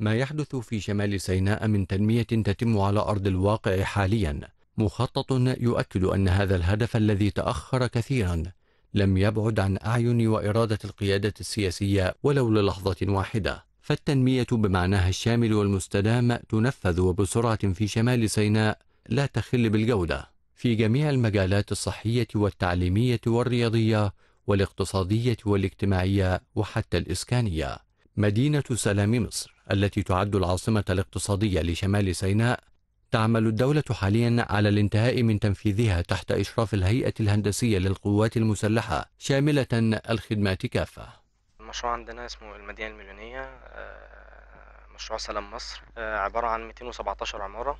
ما يحدث في شمال سيناء من تنمية تتم على أرض الواقع حاليا مخطط يؤكد أن هذا الهدف الذي تأخر كثيرا لم يبعد عن أعين وإرادة القيادة السياسية ولو للحظة واحدة فالتنمية بمعناها الشامل والمستدام تنفذ وبسرعة في شمال سيناء لا تخل بالجودة في جميع المجالات الصحية والتعليمية والرياضية والاقتصادية والاجتماعية وحتى الإسكانية مدينة سلام مصر التي تعد العاصمة الاقتصادية لشمال سيناء تعمل الدولة حاليا على الانتهاء من تنفيذها تحت إشراف الهيئة الهندسية للقوات المسلحة شاملة الخدمات كافة المشروع عندنا اسمه المدينة المليونية آه، مشروع سلام مصر آه، عبارة عن 217 عمارة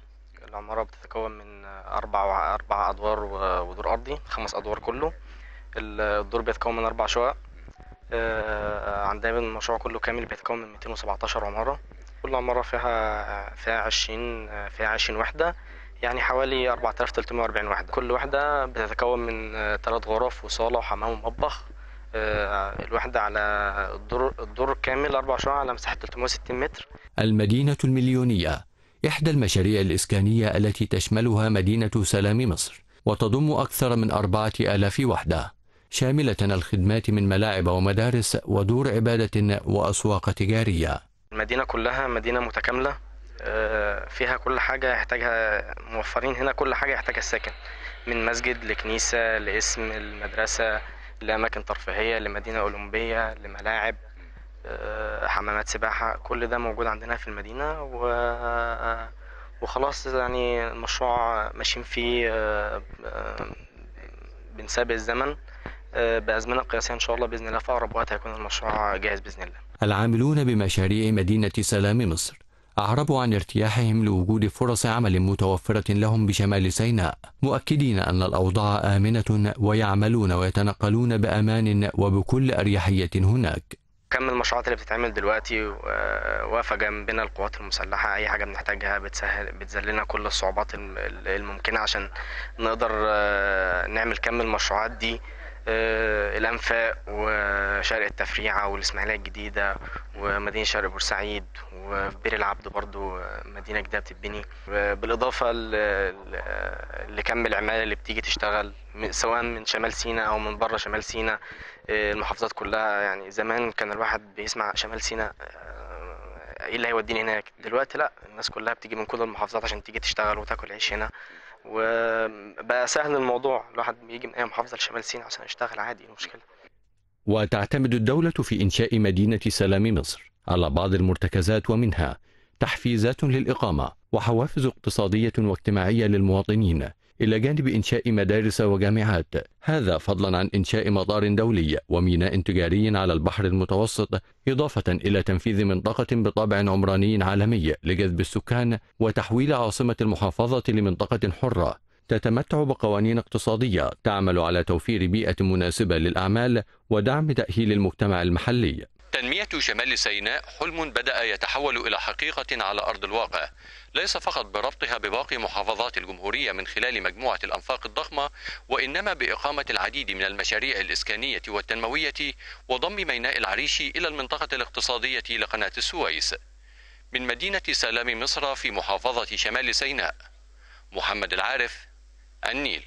العمارة بتتكون من أربع أربع أدوار ودور أرضي خمس أدوار كله الدور بيتكون من أربع شقق آه، عندنا المشروع كله كامل بيتكون من 217 عمارة كل عمارة فيها آه، فيها 20 آه، فيها 20 وحدة يعني حوالي 4340 وحدة كل وحدة بتتكون من ثلاث غرف وصالة وحمام ومطبخ الوحدة على الدور, الدور كامل 24 على مساحة 360 متر المدينة المليونية إحدى المشاريع الإسكانية التي تشملها مدينة سلام مصر وتضم أكثر من أربعة آلاف وحدة شاملة الخدمات من ملاعب ومدارس ودور عبادة وأسواق تجارية المدينة كلها مدينة متكاملة آه، فيها كل حاجة يحتاجها موفرين هنا كل حاجة يحتاجها الساكن من مسجد لكنيسة لاسم المدرسة لأماكن ترفيهية لمدينة أولمبية لملاعب آه، حمامات سباحة كل ده موجود عندنا في المدينة و... آه، وخلاص يعني المشروع ماشيين فيه بنسابق الزمن آه، بأزمنة قياسية إن شاء الله بإذن الله في أقرب وقت هيكون المشروع جاهز بإذن الله العاملون بمشاريع مدينة سلام مصر أعربوا عن ارتياحهم لوجود فرص عمل متوفرة لهم بشمال سيناء مؤكدين أن الأوضاع آمنة ويعملون ويتنقلون بأمان وبكل أريحية هناك كم المشروعات اللي بتتعمل دلوقتي واقفه جنبنا القوات المسلحه اي حاجه بنحتاجها بتسهل لنا كل الصعوبات الممكنه عشان نقدر آه، نعمل كم المشروعات دي آه، الانفاق وشرق التفريعه والاسماعيليه الجديده ومدينه شرق بورسعيد وبير العبد برضو آه، مدينه جديده بتتبني بالاضافه لكم العماله اللي بتيجي تشتغل سواء من شمال سينا او من بره شمال سينا آه، المحافظات كلها يعني زمان كان الواحد بيسمع شمال سينا ايه اللي هيوديني هناك دلوقتي لا الناس كلها بتيجي من كل المحافظات عشان تيجي تشتغل وتاكل عيش هنا وبقى سهل الموضوع الواحد بيجي من اي محافظه لشمال سيناء عشان يشتغل عادي إيه مشكله وتعتمد الدولة في إنشاء مدينة سلام مصر على بعض المرتكزات ومنها تحفيزات للإقامة وحوافز اقتصادية واجتماعية للمواطنين إلى جانب إنشاء مدارس وجامعات هذا فضلا عن إنشاء مطار دولي وميناء تجاري على البحر المتوسط إضافة إلى تنفيذ منطقة بطابع عمراني عالمي لجذب السكان وتحويل عاصمة المحافظة لمنطقة حرة تتمتع بقوانين اقتصادية تعمل على توفير بيئة مناسبة للأعمال ودعم تأهيل المجتمع المحلي تنمية شمال سيناء حلم بدأ يتحول إلى حقيقة على أرض الواقع ليس فقط بربطها بباقي محافظات الجمهورية من خلال مجموعة الأنفاق الضخمة وإنما بإقامة العديد من المشاريع الإسكانية والتنموية وضم ميناء العريش إلى المنطقة الاقتصادية لقناة السويس من مدينة سلام مصر في محافظة شمال سيناء محمد العارف النيل